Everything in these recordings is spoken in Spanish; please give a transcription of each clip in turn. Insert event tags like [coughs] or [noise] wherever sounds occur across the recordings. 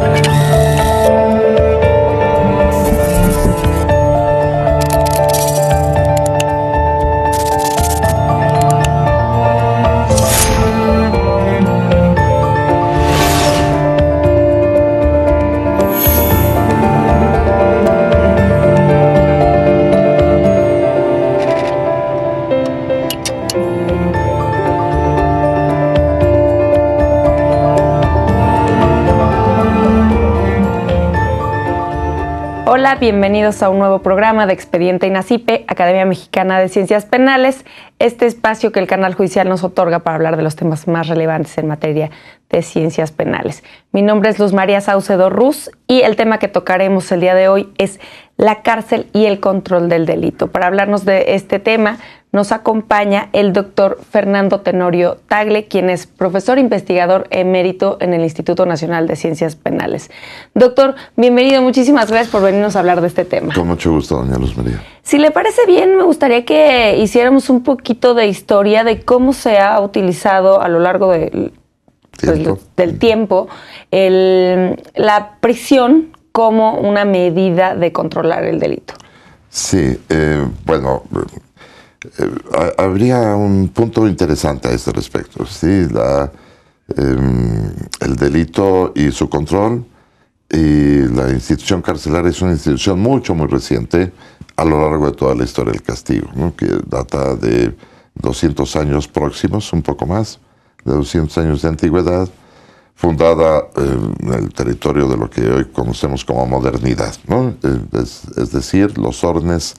Thank you. bienvenidos a un nuevo programa de Expediente INACIPE, Academia Mexicana de Ciencias Penales, este espacio que el canal judicial nos otorga para hablar de los temas más relevantes en materia de Ciencias Penales. Mi nombre es Luz María Saucedo Ruz y el tema que tocaremos el día de hoy es la cárcel y el control del delito. Para hablarnos de este tema nos acompaña el doctor Fernando Tenorio Tagle, quien es profesor investigador emérito en el Instituto Nacional de Ciencias Penales. Doctor, bienvenido, muchísimas gracias por venirnos a hablar de este tema. Con mucho gusto, doña Luz María. Si le parece bien, me gustaría que hiciéramos un poquito de historia de cómo se ha utilizado a lo largo de pues, del, mm. tiempo, la prisión como una medida de controlar el delito. Sí, eh, bueno, eh, habría un punto interesante a este respecto. Sí, em, el delito y su control y la institución carcelaria es una institución mucho, muy reciente a lo largo de toda la historia del castigo, que data de 200 años próximos, un poco más de 200 años de antigüedad, fundada eh, en el territorio de lo que hoy conocemos como modernidad. Eh, es, decir, los ornes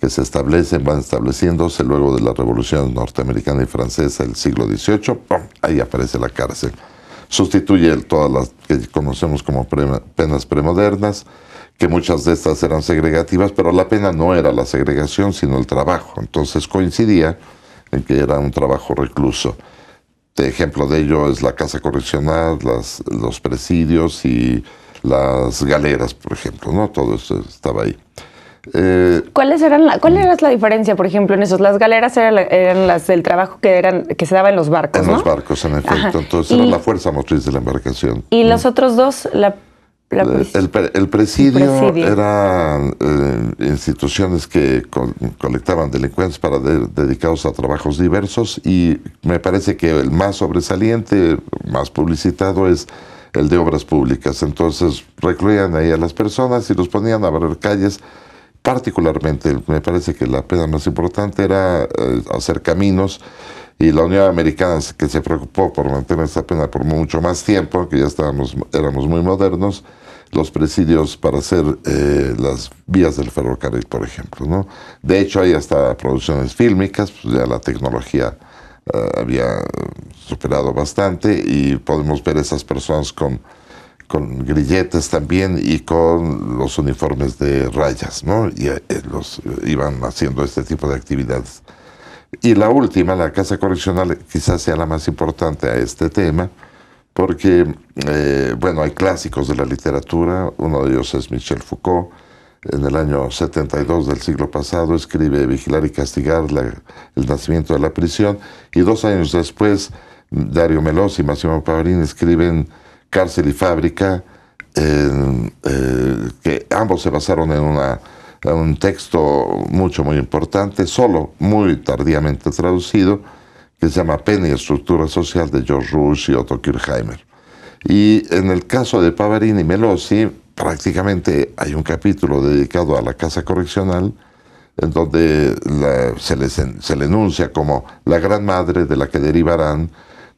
que se establecen, van estableciéndose luego de la revolución norteamericana y francesa del siglo XVIII, ahí aparece la cárcel. Sustituye todas las que conocemos como penas premodernas, que muchas de estas eran segregativas, pero la pena no era la segregación, sino el trabajo. Entonces coincidía en que era un trabajo recluso. Este ejemplo de ello es la casa correccional, las, los presidios y las galeras, por ejemplo, ¿no? Todo eso estaba ahí. Eh, ¿Cuáles eran la, ¿Cuál era la diferencia, por ejemplo, en esos? Las galeras eran, eran las del trabajo que eran que se daba en los barcos. En los barcos, en efecto. Entonces era la fuerza motriz de la embarcación. ¿Y los otros dos, la el, presidio era eran eh, instituciones que colectaban delincuentes para dedicados a trabajos diversos y me parece que el más sobresaliente, más publicitado es el de obras públicas. Entonces recluían ahí a las personas y los ponían a barrer calles. Particularmente, me parece que la pena más importante era eh, hacer caminos y la Unión Americana que se preocupó por mantener esta pena por mucho más tiempo, que ya estábamos, éramos muy modernos, los presidios para hacer eh, las vías del ferrocarril, por ejemplo. ¿no? De hecho, hay hasta producciones fílmicas, pues, ya la tecnología eh, había superado bastante y podemos ver esas personas con, con grilletes también y con los uniformes de rayas, ¿no? Y eh, los iban haciendo este tipo de actividades. Y la última, la Casa Correccional, quizás sea la más importante a este tema, porque, eh, bueno, hay clásicos de la literatura, uno de ellos es Michel Foucault, en el año 72 del siglo pasado escribe Vigilar y Castigar, el nacimiento de la prisión, y dos años después Dario Melos y Massimo Pavarini escriben Cárcel y Fábrica, eh, que ambos se basaron en una un texto mucho, muy importante, solo muy tardíamente traducido, que se llama Pena y Estructura Social de George Rush y Otto Kirchheimer. Y en el caso de Pavarini y Melosi, prácticamente hay un capítulo dedicado a la casa correccional, en donde se, le enuncia como la gran madre de la que derivarán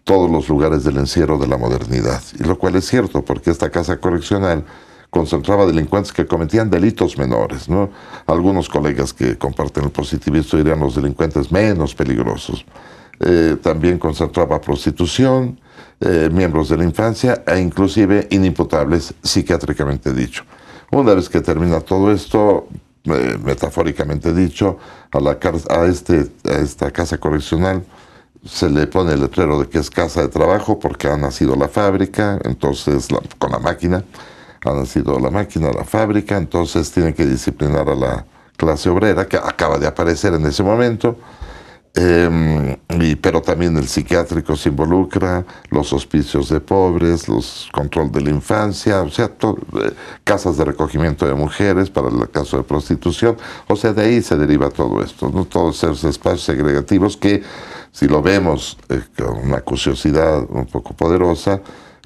todos los lugares del encierro de la modernidad. Y lo cual es cierto, porque esta casa correccional concentraba delincuentes que cometían delitos menores. ¿no? Algunos colegas que comparten el positivismo dirían los delincuentes menos peligrosos. Eh, también concentraba prostitución, eh, miembros de la infancia e inclusive inimputables psiquiátricamente dicho. Una vez que termina todo esto, eh, metafóricamente dicho, a, la, este, a esta casa correccional se le pone el letrero de que es casa de trabajo porque ha nacido la fábrica, entonces con la máquina han nacido la máquina, la fábrica, entonces tienen que disciplinar a la clase obrera que acaba de aparecer en ese momento. Em, pero también el psiquiátrico se involucra, los hospicios de pobres, los control de la infancia, o sea, eh, casas de recogimiento de mujeres para el caso de prostitución, o sea, de ahí se deriva todo esto, ¿no? todos esos espacios segregativos que, si lo vemos eh, con una curiosidad un poco poderosa,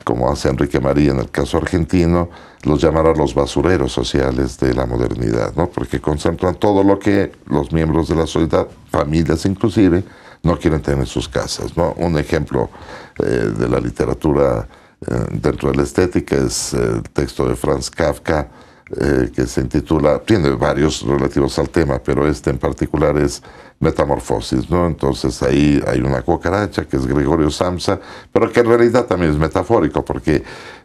como hace Enrique María en el caso argentino, los llamará los basureros sociales de la modernidad, ¿no? porque concentran todo lo que los miembros de la sociedad, familias inclusive, no quieren tener en sus casas. Un ejemplo eh, de la literatura eh, dentro de la estética es eh, el texto de Franz Kafka, eh, que se intitula, tiene varios relativos al tema, pero este en particular es metamorfosis, ¿no? Entonces ahí hay una cucaracha que es Gregorio Samsa, pero que en realidad también es metafórico, porque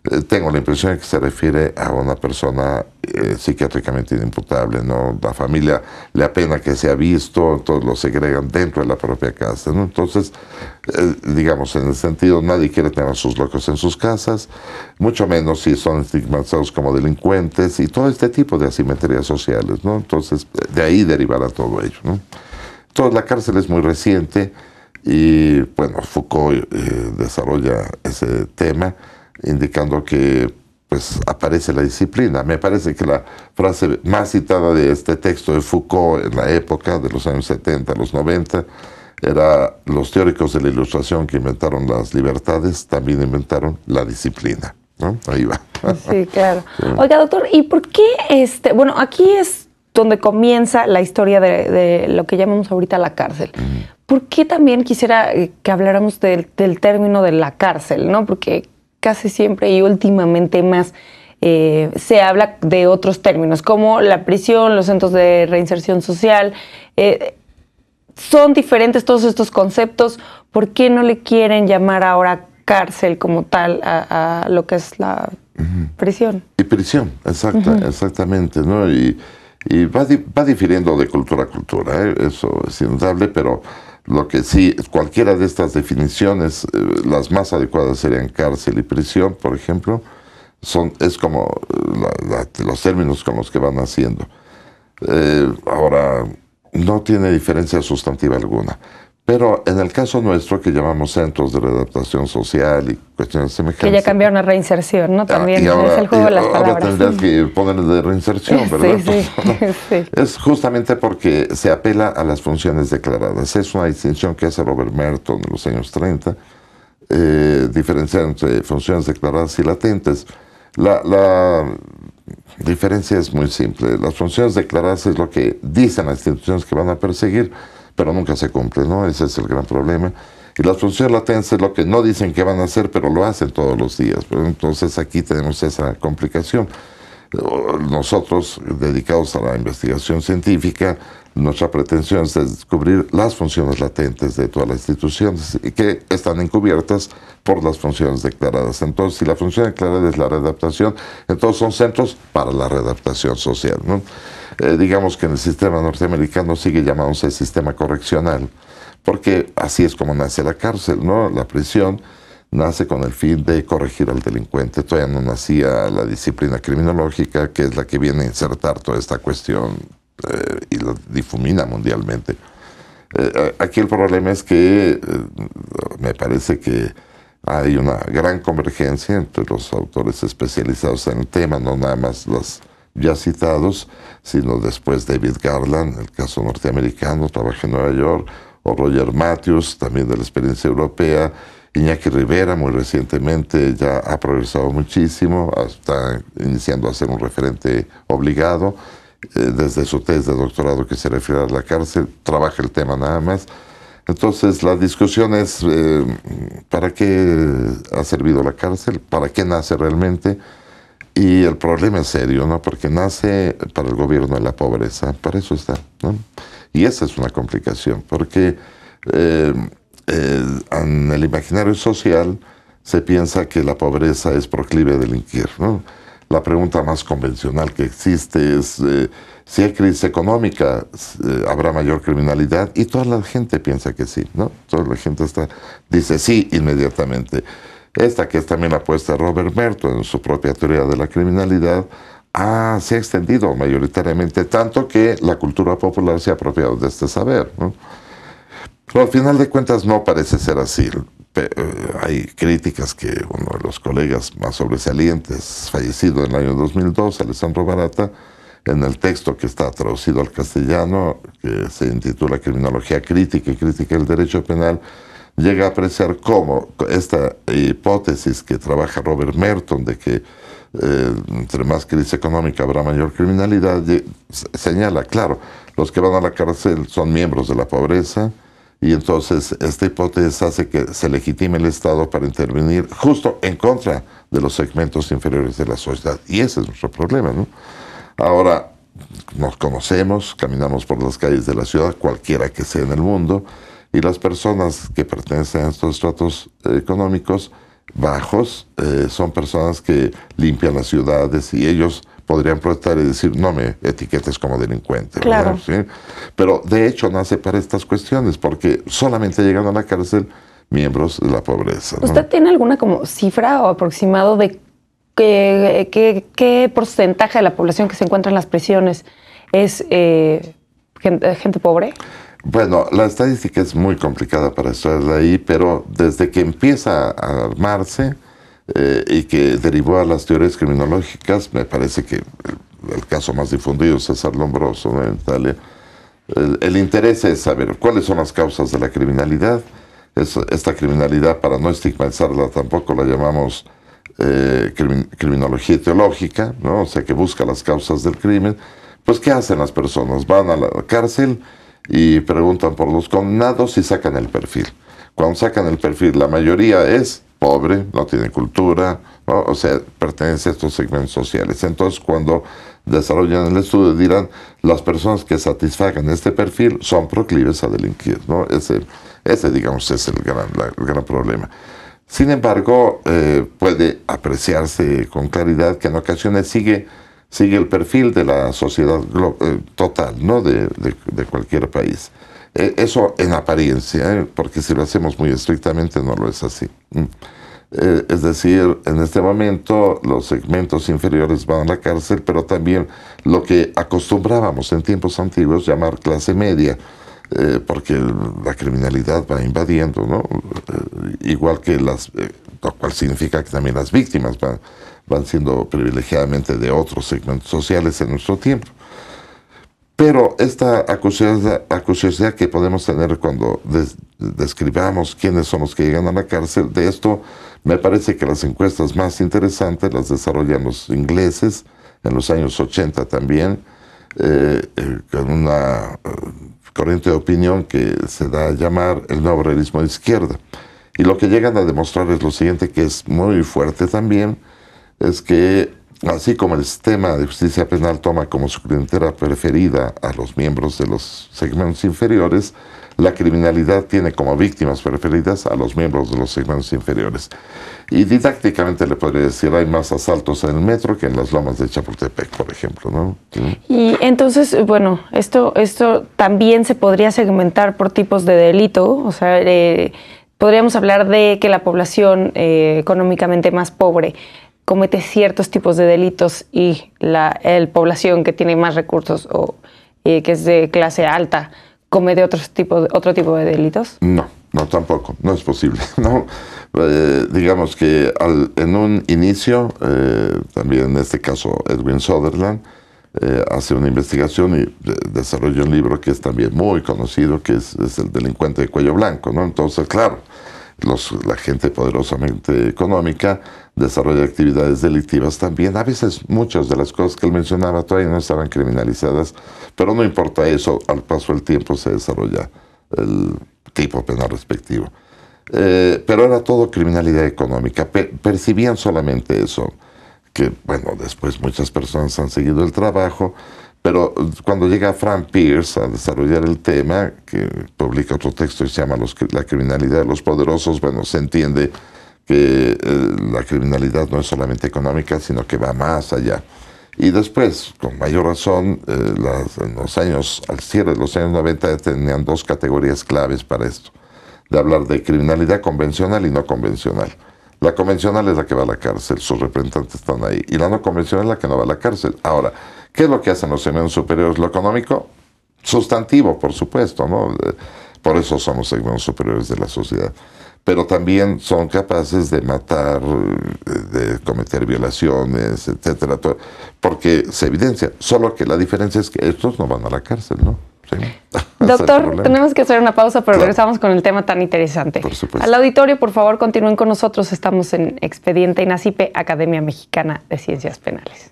eh, tengo la impresión de que se refiere a una persona eh, psiquiátricamente inimputable, ¿no? La familia le apena que se ha visto, entonces lo segregan dentro de la propia casa, ¿no? Entonces, eh, digamos, en el sentido, nadie quiere tener a sus locos en sus casas, mucho menos si son estigmatizados como delincuentes y todo este tipo de asimetrías sociales, ¿no? Entonces, de ahí derivará todo ello, ¿no? Entonces, la cárcel es muy reciente y, bueno, Foucault desarrolla ese tema indicando que pues aparece la disciplina. Me parece que la frase más citada de este texto de Foucault en la época de los años 70, los 90, era los teóricos de la ilustración que inventaron las libertades, también inventaron la disciplina. Ahí va. Sí, claro. [laughs] Oiga, doctor, ¿y por qué este? Bueno, aquí es donde comienza la historia de, lo que llamamos ahorita la cárcel. ¿Por qué también quisiera eh, que habláramos del, del, término de la cárcel? ¿no? Porque casi siempre y últimamente más eh, se habla de otros términos, como la prisión, los centros de reinserción social. Eh, son diferentes todos estos conceptos. ¿Por qué no le quieren llamar ahora cárcel como tal a, lo que es la prisión? Y prisión, exacta, exactamente, ¿no? Y, va, va, difiriendo de cultura a cultura, ¿eh? eso es indudable, pero lo que sí, cualquiera de estas definiciones, eh, las más adecuadas serían cárcel y prisión, por ejemplo, son, es como eh, los términos con los que van haciendo. Eh, ahora, no tiene diferencia sustantiva alguna. Pero en el caso nuestro, que llamamos centros de readaptación social y cuestiones semejantes. Que ya cambiaron a reinserción, ¿no? Ah, También es el juego de las ahora tendrías que ponerle de reinserción, [laughs] ¿verdad? Sí, [laughs] sí, Es justamente porque se apela a las funciones declaradas. Es una distinción que hace Robert Merton en los años 30, eh, diferenciar entre funciones declaradas y latentes. La, la diferencia es muy simple. Las funciones declaradas es lo que dicen las instituciones que van a perseguir pero nunca se cumple, ¿no? Ese es el gran problema. Y las funciones latentes es lo que no dicen que van a hacer, pero lo hacen todos los días. entonces aquí tenemos esa complicación. Nosotros, dedicados a la investigación científica, nuestra pretensión es descubrir las funciones latentes de todas las instituciones y que están encubiertas por las funciones declaradas. Entonces, si la función declarada es la readaptación, entonces son centros para la readaptación social. ¿no? Eh, digamos que en el sistema norteamericano sigue llamándose sistema correccional, porque así es como nace la cárcel, ¿no? la prisión nace con el fin de corregir al delincuente. Todavía no nacía la disciplina criminológica, que es la que viene a insertar toda esta cuestión eh, y lo difumina mundialmente. Eh, aquí el problema es que eh, me parece que hay una gran convergencia entre los autores especializados en el tema, no nada más los ya citados, sino después David Garland, el caso norteamericano, trabaja en Nueva York, o Roger Matthews, también de la experiencia europea, Iñaki Rivera, muy recientemente, ya ha progresado muchísimo, está iniciando a ser un referente obligado. Eh, desde su tesis de doctorado que se refiere a la cárcel, trabaja el tema nada más. Entonces la discusión es eh, para qué ha servido la cárcel, para qué nace realmente. Y el problema es serio, ¿no? Porque nace para el gobierno de la pobreza, para eso está, ¿no? Y esa es una complicación, porque eh, en el imaginario social se piensa que la pobreza es proclive a delinquir, ¿no? La pregunta más convencional que existe es, eh, si hay crisis económica, eh, ¿habrá mayor criminalidad? Y toda la gente piensa que sí, ¿no? Toda la gente está, dice sí inmediatamente. Esta que es también la apuesta de Robert Merton en su propia teoría de la criminalidad, se ha extendido mayoritariamente, tanto que la cultura popular se ha apropiado de este saber. ¿no? Pero al final de cuentas no parece ser así. Eh, hay críticas que uno de los colegas más sobresalientes, fallecido en el año 2002, Alessandro Barata, en el texto que está traducido al castellano, que se intitula Criminología Crítica y Crítica del Derecho Penal, llega a apreciar cómo esta hipótesis que trabaja Robert Merton de que eh, entre más crisis económica habrá mayor criminalidad, señala, claro, los que van a la cárcel son miembros de la pobreza, y entonces esta hipótesis hace que se legitime el Estado para intervenir justo en contra de los segmentos inferiores de la sociedad. Y ese es nuestro problema. ¿no? Ahora nos conocemos, caminamos por las calles de la ciudad, cualquiera que sea en el mundo, y las personas que pertenecen a estos estratos eh, económicos bajos eh, son personas que limpian las ciudades y ellos podrían protestar y decir, no me etiquetes como delincuente. Claro. Pero de hecho nace para estas cuestiones, porque solamente llegando a la cárcel miembros de la pobreza. ¿Usted tiene alguna como cifra o aproximado de qué, qué, porcentaje de la población que se encuentra en las prisiones es eh, gente, pobre? Bueno, la estadística es muy complicada para estudiarla ahí, pero desde que empieza a armarse, eh, y que derivó a las teorías criminológicas, me parece que el, caso más difundido es César Lombroso en Italia. El, interés es saber cuáles son las causas de la criminalidad. esta criminalidad, para no estigmatizarla tampoco, la llamamos eh, criminología teológica, ¿no? o sea, que busca las causas del crimen. Pues, ¿qué hacen las personas? Van a la cárcel y preguntan por los condenados y sacan el perfil. Cuando sacan el perfil, la mayoría es pobre, no tiene cultura, o sea, pertenece a estos segmentos sociales. Entonces, cuando desarrollan el estudio, dirán, las personas que satisfagan este perfil son proclives a delinquir, Ese, digamos, es el gran, problema. Sin embargo, eh, puede apreciarse con claridad que en ocasiones sigue, sigue el perfil de la sociedad eh, total, ¿no? de cualquier país. Eh, eso en apariencia, eh, porque si lo hacemos muy estrictamente no lo es así. Mm. Eh, es decir, en este momento los segmentos inferiores van a la cárcel, pero también lo que acostumbrábamos en tiempos antiguos llamar clase media, porque la criminalidad va invadiendo, ¿no? igual que las, lo cual significa que también las víctimas van siendo privilegiadamente de otros segmentos sociales en nuestro tiempo. Pero esta acuciosidad, que podemos tener cuando describamos quiénes son los que llegan a la cárcel, de esto me parece que las encuestas más interesantes las desarrollan los ingleses en los años 80 también, eh, eh, con una eh, corriente de opinión que se da a llamar el nuevo de izquierda. Y lo que llegan a demostrar es lo siguiente, que es muy fuerte también, es que Así como el sistema de justicia penal toma como su clientela preferida a los miembros de los segmentos inferiores, la criminalidad tiene como víctimas preferidas a los miembros de los segmentos inferiores. Y didácticamente le podría decir, hay más asaltos en el metro que en las lomas de Chapultepec, por ejemplo, ¿no? Y entonces, bueno, esto, esto también se podría segmentar por tipos de delito, o sea, eh, podríamos hablar de que la población eh, económicamente más pobre comete ciertos tipos de delitos y la población que tiene más recursos o eh, que es de clase alta comete otros tipos, otro tipo de delitos? No, no tampoco, no es posible. [laughs] Eh, digamos que en un inicio, eh, también en este caso Edwin Sutherland, hace una investigación y desarrolla un libro que es también muy conocido, que es, es El delincuente de cuello blanco, ¿no? Entonces, claro, la gente poderosamente económica desarrolla actividades delictivas también. A veces muchas de las cosas que él mencionaba todavía no estaban criminalizadas, pero no importa eso, al paso del tiempo se desarrolla el tipo penal respectivo. Eh, pero era todo criminalidad económica, percibían solamente eso, que bueno, después muchas personas han seguido el trabajo, pero cuando llega Frank Pierce a desarrollar el tema, que publica otro texto y se llama los, La criminalidad de los poderosos, bueno, se entiende que eh, la criminalidad no es solamente económica, sino que va más allá. Y después, con mayor razón, eh, los años, al cierre de los años 90 tenían dos categorías claves para esto, de hablar de criminalidad convencional y no convencional. La convencional es la que va a la cárcel, sus representantes están ahí, y la no convencional es la que no va a la cárcel. Ahora, ¿Qué es lo que hacen los segmentos superiores? Lo económico, sustantivo, por supuesto, ¿no? Por eso somos los segmentos superiores de la sociedad. Pero también son capaces de matar, de cometer violaciones, etcétera, porque se evidencia. Solo que la diferencia es que estos no van a la cárcel, ¿no? [laughs] Doctor, tenemos que hacer una pausa, pero regresamos con el tema tan interesante. Al auditorio, por favor, continúen con nosotros. Estamos en Expediente INACIPE, Academia Mexicana de Ciencias Penales.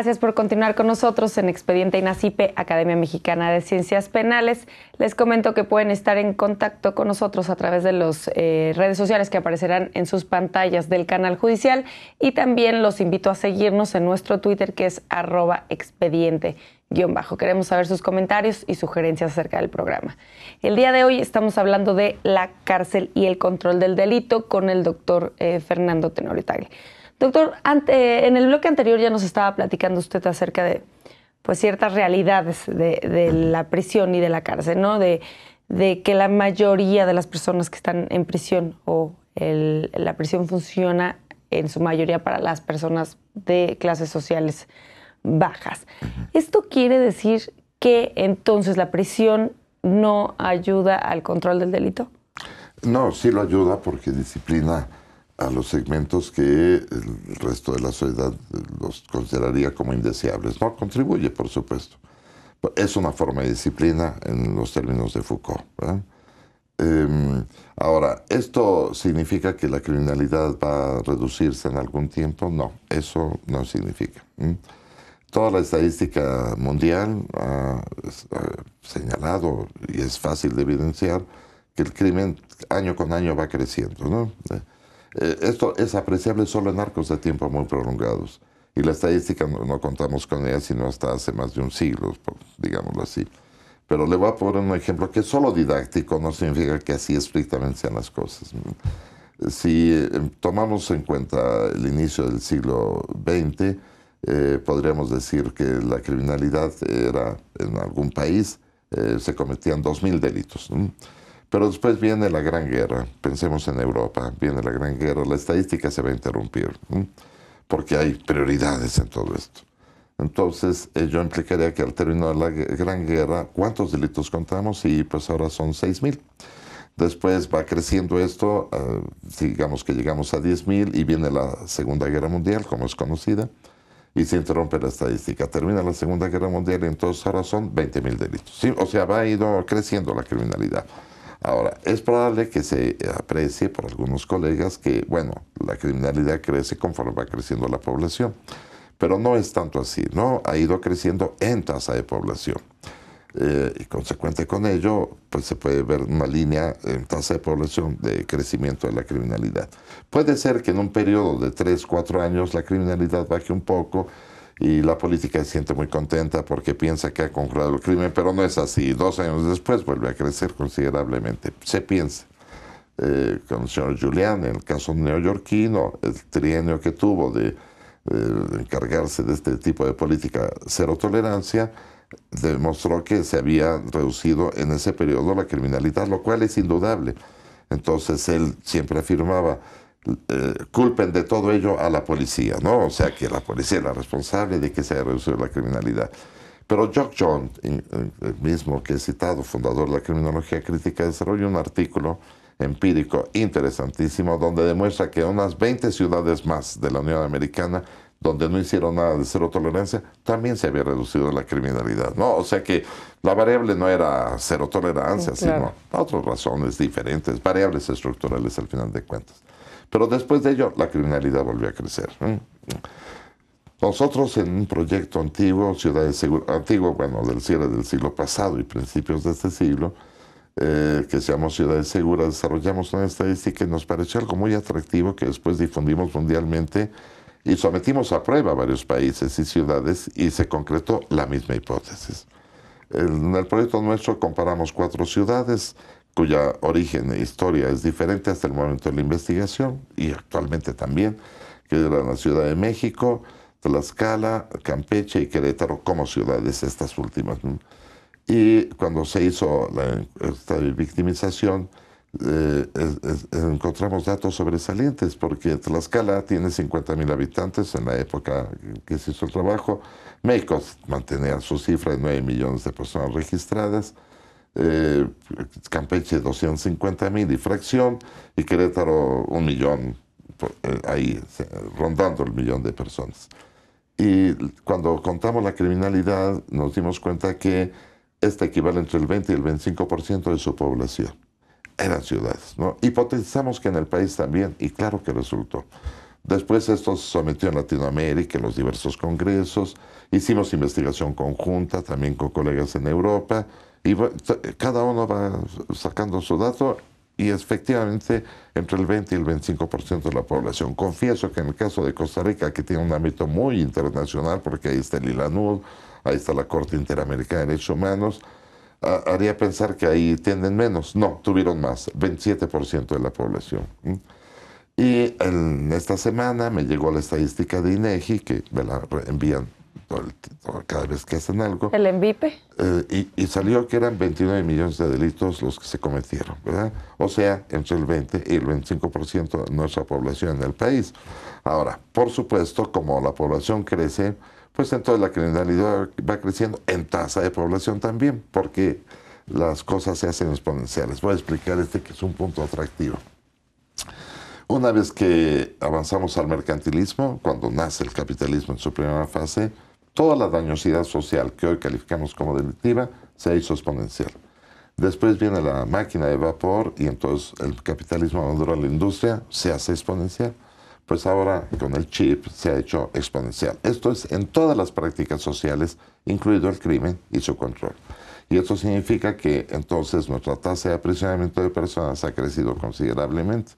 Gracias por continuar con nosotros en Expediente INACIPE, Academia Mexicana de Ciencias Penales. Les comento que pueden estar en contacto con nosotros a través de las eh, redes sociales que aparecerán en sus pantallas del canal judicial y también los invito a seguirnos en nuestro Twitter que es arroba expediente. bajo. Queremos saber sus comentarios y sugerencias acerca del programa. El día de hoy estamos hablando de la cárcel y el control del delito con el doctor eh, Fernando Tenorio Doctor, en el bloque anterior ya nos estaba platicando usted acerca de pues ciertas realidades de, la prisión y de la cárcel, ¿no? De, que la mayoría de las personas que están en prisión o la prisión funciona en su mayoría para las personas de clases sociales bajas. Esto quiere decir que entonces la prisión no ayuda al control del delito. No, sí lo ayuda porque disciplina a los segmentos que el resto de la sociedad los consideraría como indeseables. No contribuye, por supuesto. Es una forma de disciplina en los términos de Foucault. Em, ahora, ¿esto significa que la criminalidad va a reducirse en algún tiempo? No, eso no significa. Toda la estadística mundial señalado, y es fácil de evidenciar, que el crimen año con año va creciendo. ¿no? Eh, esto es apreciable solo en arcos de tiempo muy prolongados. Y la estadística no, contamos con ella sino hasta hace más de un siglo, digámoslo así. Pero le voy a poner un ejemplo que es solo didáctico, no significa que así estrictamente sean las cosas. Si eh, tomamos en cuenta el inicio del siglo XX, eh, podríamos decir que la criminalidad era en algún país, se cometían 2.000 delitos. Pero después viene la Gran Guerra, pensemos en Europa, viene la Gran Guerra, la estadística se va a interrumpir, porque hay prioridades en todo esto. Entonces, eh, yo implicaría que al término de la Gran Guerra, ¿cuántos delitos contamos? Y pues ahora son 6.000. Después va creciendo esto, eh, digamos que llegamos a 10.000 y viene la Segunda Guerra Mundial, como es conocida, y se interrumpe la estadística. Termina la Segunda Guerra Mundial y entonces ahora son 20.000 delitos. O sea, va ido creciendo la criminalidad. Ahora, es probable que se aprecie por algunos colegas que, bueno, la criminalidad crece conforme va creciendo la población, pero no es tanto así, ¿no? Ha ido creciendo en tasa de población. Eh, y consecuente con ello, pues se puede ver una línea en tasa de población de crecimiento de la criminalidad. Puede ser que en un periodo de 3, 4 años la criminalidad baje un poco, y la política se siente muy contenta porque piensa que ha concluido el crimen, pero no es así. Dos años después vuelve a crecer considerablemente. Se piensa. Eh, con el señor Julián, en el caso neoyorquino, el trienio que tuvo de, de eh, encargarse de este tipo de política cero tolerancia, demostró que se había reducido en ese periodo la criminalidad, lo cual es indudable. Entonces él siempre afirmaba, eh, culpen de todo ello a la policía, ¿no? O sea, que la policía es la responsable de que se haya reducido la criminalidad. Pero Jock John, el mismo que he citado, fundador de la criminología crítica, desarrolló un artículo empírico interesantísimo donde demuestra que en unas 20 ciudades más de la Unión Americana donde no hicieron nada de cero tolerancia, también se había reducido la criminalidad, ¿no? O sea que la variable no era cero tolerancia, sino otras razones diferentes, variables estructurales al final de cuentas. Pero después de ello, la criminalidad volvió a crecer. Nosotros en un proyecto antiguo, Ciudades Seguras, antiguo, bueno, del cierre del siglo pasado y principios de este siglo, eh, que se llamó Ciudades Seguras, desarrollamos una estadística que nos pareció algo muy atractivo que después difundimos mundialmente y sometimos a prueba varios países y ciudades y se concretó la misma hipótesis. En el proyecto nuestro comparamos cuatro ciudades, cuya origen e historia es diferente hasta el momento de la investigación y actualmente también, que era la Ciudad de México, Tlaxcala, Campeche y Querétaro como ciudades estas últimas. Y cuando se hizo esta victimización, eh, encontramos datos sobresalientes, porque Tlaxcala tiene 50.000 habitantes en la época que se hizo el trabajo, México mantenía su cifra de 9 millones de personas registradas, eh, Campeche 250 mil y fracción, y Querétaro un millón, eh, ahí rondando el millón de personas. Y cuando contamos la criminalidad, nos dimos cuenta que esta equivale entre el 20 y el 25% de su población. Eran ciudades, ¿no? Hipotetizamos que en el país también, y claro que resultó. Después esto se sometió en Latinoamérica, en los diversos congresos, hicimos investigación conjunta también con colegas en Europa, y cada uno va sacando su dato y efectivamente entre el 20 y el 25% de la población. Confieso que en el caso de Costa Rica, que tiene un ámbito muy internacional, porque ahí está el ILANUD, ahí está la Corte Interamericana de Derechos Humanos, haría pensar que ahí tienen menos. No, tuvieron más, 27% de la población. Y en esta semana me llegó la estadística de INEGI, que me la envían cada vez que hacen algo. El envipe. Eh, y, y, salió que eran 29 millones de delitos los que se cometieron, ¿verdad? O sea, entre el 20 y el 25% de nuestra población en el país. Ahora, por supuesto, como la población crece, pues entonces la criminalidad va creciendo en tasa de población también, porque las cosas se hacen exponenciales. Voy a explicar este que es un punto atractivo. Una vez que avanzamos al mercantilismo, cuando nace el capitalismo en su primera fase, toda la dañosidad social que hoy calificamos como delictiva se ha hizo exponencial. Después viene la máquina de vapor y entonces el capitalismo maduro la industria se hace exponencial. Pues ahora con el chip se ha hecho exponencial. Esto es en todas las prácticas sociales, incluido el crimen y su control. Y esto significa que entonces nuestra tasa de aprisionamiento de personas ha crecido considerablemente.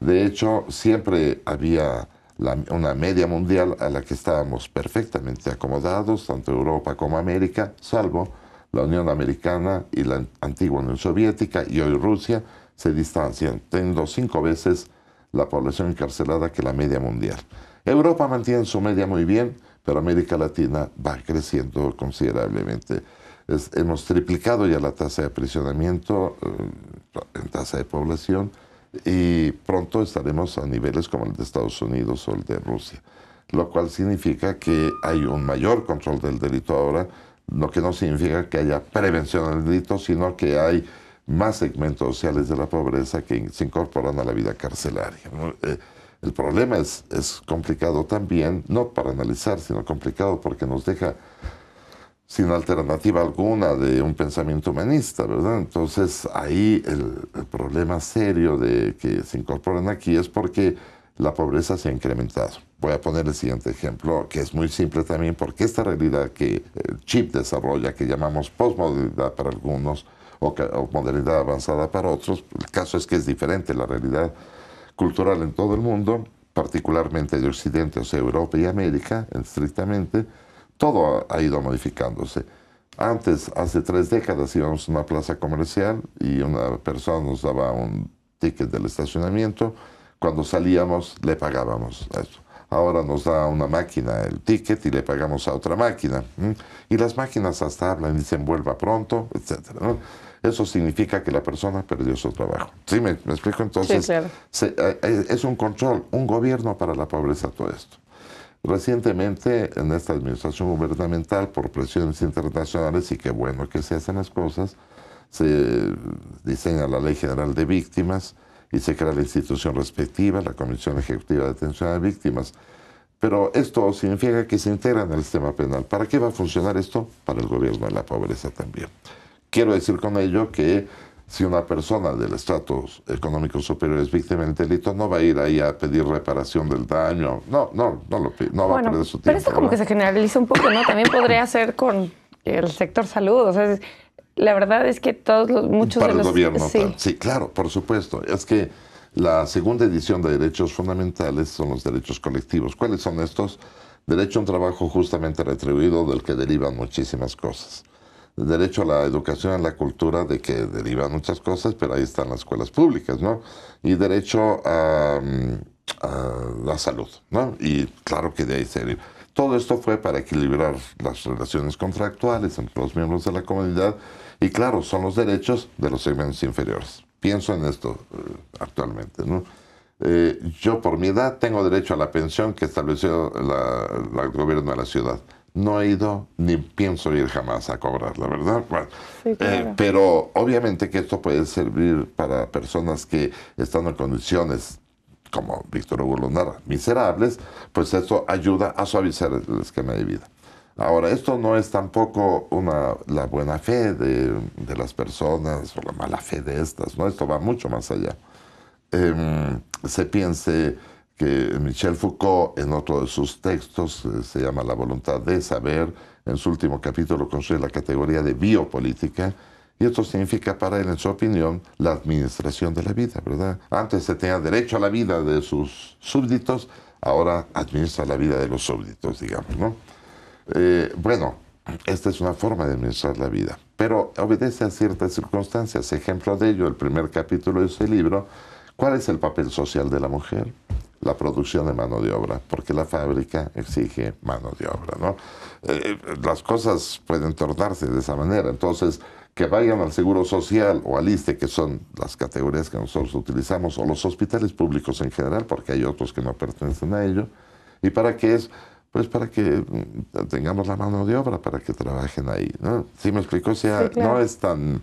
De hecho, siempre había una media mundial a la que estábamos perfectamente acomodados, tanto Europa como América, salvo la Unión Americana y la antigua Unión Soviética y hoy Rusia se distancian, teniendo cinco veces la población encarcelada que la media mundial. Europa mantiene su media muy bien, pero América Latina va creciendo considerablemente. hemos triplicado ya la tasa de aprisionamiento eh, en tasa de población y pronto estaremos a niveles como el de Estados Unidos o el de Rusia, lo cual significa que hay un mayor control del delito ahora, lo que no significa que haya prevención del delito, sino que hay más segmentos sociales de la pobreza que se incorporan a la vida carcelaria. Eh, el problema es, es complicado también, no para analizar, sino complicado porque nos deja sin alternativa alguna de un pensamiento humanista, ¿verdad? Entonces ahí el, problema serio de que se incorporan aquí es porque la pobreza se ha incrementado. Voy a poner el siguiente ejemplo, que es muy simple también, porque esta realidad que el chip desarrolla, que llamamos posmodernidad para algunos o, o modernidad avanzada para otros, el caso es que es diferente la realidad cultural en todo el mundo, particularmente de Occidente, o sea, Europa y América, estrictamente, todo ha ido modificándose. Antes, hace tres décadas, íbamos a una plaza comercial y una persona nos daba un ticket del estacionamiento. Cuando salíamos, le pagábamos eso. Ahora nos da una máquina el ticket y le pagamos a otra máquina. Y las máquinas hasta hablan y dicen vuelva pronto, etc. Eso significa que la persona perdió su trabajo. ¿Sí me, explico? Entonces, eh, eh, es un control, un gobierno para la pobreza todo esto. Recientemente, en esta administración gubernamental, por presiones internacionales, y qué bueno que se hacen las cosas, se diseña la Ley General de Víctimas y se crea la institución respectiva, la Comisión Ejecutiva de Atención a Víctimas. Pero esto significa que se integra en el sistema penal. ¿Para qué va a funcionar esto? Para el gobierno de la pobreza también. Quiero decir con ello que si una persona del estatus económico superior es víctima de delito, no va a ir ahí a pedir reparación del daño. No, no, no, lo, va a perder su tiempo. Pero esto como que se generaliza un poco, ¿no? También podría [coughs] ser con el sector salud. O sea, la verdad es que todos los, muchos de los... el gobierno. Sí. sí, claro, por supuesto. Es que la segunda edición de derechos fundamentales son los derechos colectivos. ¿Cuáles son estos? Derecho a un trabajo justamente retribuido del que derivan muchísimas cosas derecho a la educación, a la cultura, de que derivan muchas cosas, pero ahí están las escuelas públicas, ¿no? Y derecho mm, a, la salud, ¿no? Y claro que de ahí se deriva. Todo esto fue para equilibrar las relaciones contractuales entre los miembros de la comunidad y claro, son los derechos de los segmentos inferiores. Pienso en esto eh, actualmente. ¿no? Eh, yo por mi edad tengo derecho a la pensión que estableció el gobierno de la ciudad no he ido ni pienso ir jamás a cobrar, la verdad. Eh, pero obviamente que esto puede servir para personas que están en condiciones como Víctor Hugo lo miserables, pues esto ayuda a suavizar el esquema de vida. Ahora, esto no es tampoco una, la buena fe de, las personas o la mala fe de estas, ¿no? Esto va mucho más allá. Em, se piense que Michel Foucault en otro de sus textos, eh, se llama La voluntad de saber, en su último capítulo construye la categoría de biopolítica, y esto significa para él, en su opinión, la administración de la vida, ¿verdad? Antes se tenía derecho a la vida de sus súbditos, ahora administra la vida de los súbditos, digamos, ¿no? Eh, bueno, esta es una forma de administrar la vida, pero obedece a ciertas circunstancias. Ejemplo de ello, el primer capítulo de ese libro, ¿cuál es el papel social de la mujer? la producción de mano de obra, porque la fábrica exige mano de obra, ¿no? Eh, eh, las cosas pueden tornarse de esa manera, entonces que vayan al Seguro Social o al ISTE, que son las categorías que nosotros utilizamos, o los hospitales públicos en general, porque hay otros que no pertenecen a ello, y para qué es, pues para que mm, tengamos la mano de obra para que trabajen ahí, ¿no? Sí me explicó? sea, no es tan,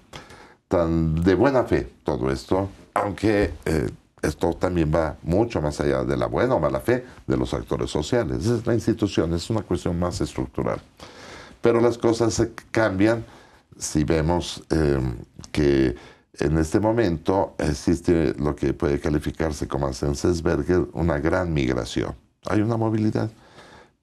tan de buena fe todo esto, aunque... Eh, esto también va mucho más allá de la buena o mala fe de los actores sociales. Es la institución, es una cuestión más estructural. Pero las cosas se cambian si vemos em, que en este momento existe lo que puede calificarse como Asensesberger, una gran migración. Hay una movilidad.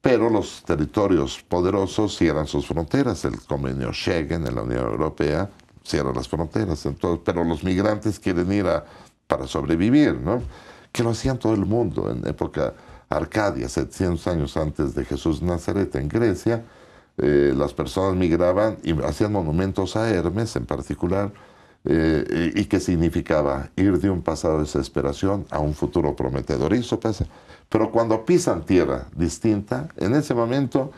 Pero los territorios poderosos cierran sus fronteras. El convenio Schengen en la Unión Europea cierra las fronteras. Entonces, pero los migrantes quieren ir a para sobrevivir, ¿no? Que lo hacían todo el mundo en época Arcadia, 700 años antes de Jesús Nazaret en Grecia. Eh, las personas migraban y hacían monumentos a Hermes en particular, eh, y, que significaba ir de un pasado de desesperación a un futuro prometedor. Y eso pasa. Pero cuando pisan tierra distinta, en ese momento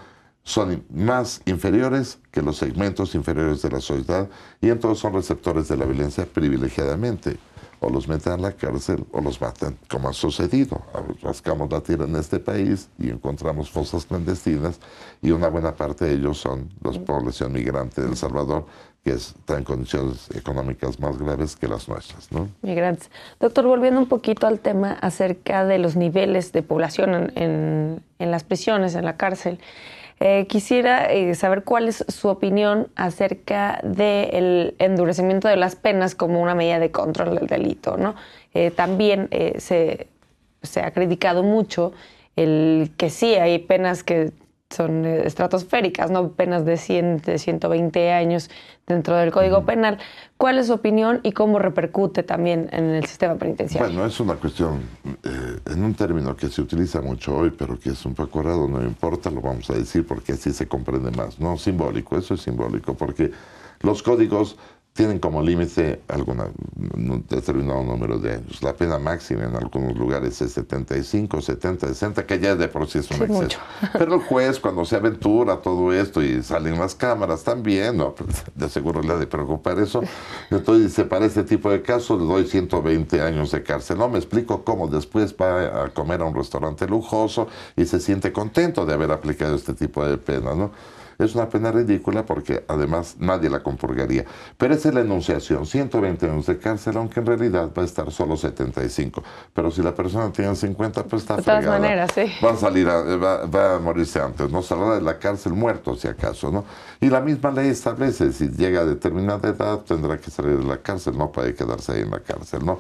son más inferiores que los segmentos inferiores de la sociedad y entonces son receptores de la violencia privilegiadamente o los meten a la cárcel o los matan, como ha sucedido. Rascamos la tierra en este país y encontramos fosas clandestinas y una buena parte de ellos son los población migrante de El Salvador, que está en condiciones económicas más graves que las nuestras. ¿no? Migrantes. Doctor, volviendo un poquito al tema acerca de los niveles de población en, en las prisiones, en la cárcel. Eh, quisiera eh, saber cuál es su opinión acerca del endurecimiento de las penas como una medida de control del delito. ¿no? Eh, también se, se, ha criticado mucho el que sí hay penas que son eh, estratosféricas, ¿no? Penas de 100, de 120 años dentro del Código Penal. ¿Cuál es su opinión y cómo repercute también en el sistema penitenciario? Bueno, es una cuestión, eh, en un término que se utiliza mucho hoy, pero que es un poco errado, no importa, lo vamos a decir porque así se comprende más, ¿no? Simbólico, eso es simbólico, porque los códigos tienen como límite alguna, un determinado número de años. Pues, la pena máxima en algunos lugares es 75, 70, 60, que ya de por sí es un proceso exceso. [laughs] Pero el juez, cuando se aventura todo esto y salen las cámaras también, pues, de seguro le ha de preocupar eso, entonces dice, para este tipo de casos le doy 120 años de cárcel. No me explico cómo después va a comer a un restaurante lujoso y se siente contento de haber aplicado este tipo de pena. ¿no? Es una pena ridícula porque además nadie la compurgaría. Pero esa es la enunciación, 120 años de cárcel, aunque en realidad va a estar solo 75. Pero si la persona tiene 50, pues está de todas Maneras, sí. Va a salir, eh, morirse antes, ¿no? Saldrá de la cárcel muerto, si acaso, ¿no? Y la misma ley establece, si llega a determinada edad, tendrá que salir de la cárcel, no puede quedarse ahí en la cárcel, ¿no?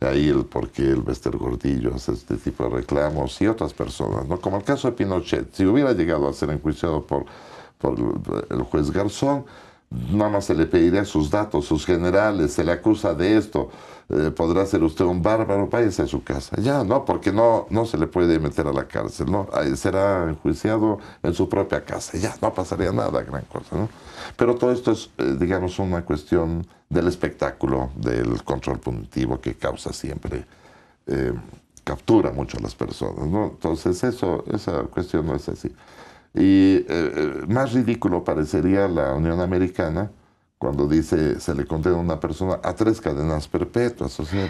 ahí el porqué, el Bester Gordillo hace este tipo de reclamos y otras personas, ¿no? Como el caso de Pinochet, si hubiera llegado a ser enjuiciado por el juez Garzón, nada más se le pedirá sus datos, sus generales, se le acusa de esto, eh, podrá ser usted un bárbaro, váyase a su casa. Ya, no, porque no, no se le puede meter a la cárcel, ¿no? Será enjuiciado en su propia casa, ya, no pasaría nada, gran cosa, ¿no? Pero todo esto es, eh, digamos, una cuestión del espectáculo, del control punitivo que causa siempre. Eh, captura mucho a las personas, ¿no? Entonces eso, esa cuestión no es así. Y eh, más ridículo parecería la Unión Americana cuando dice se le condena a una persona a tres cadenas perpetuas. O sea,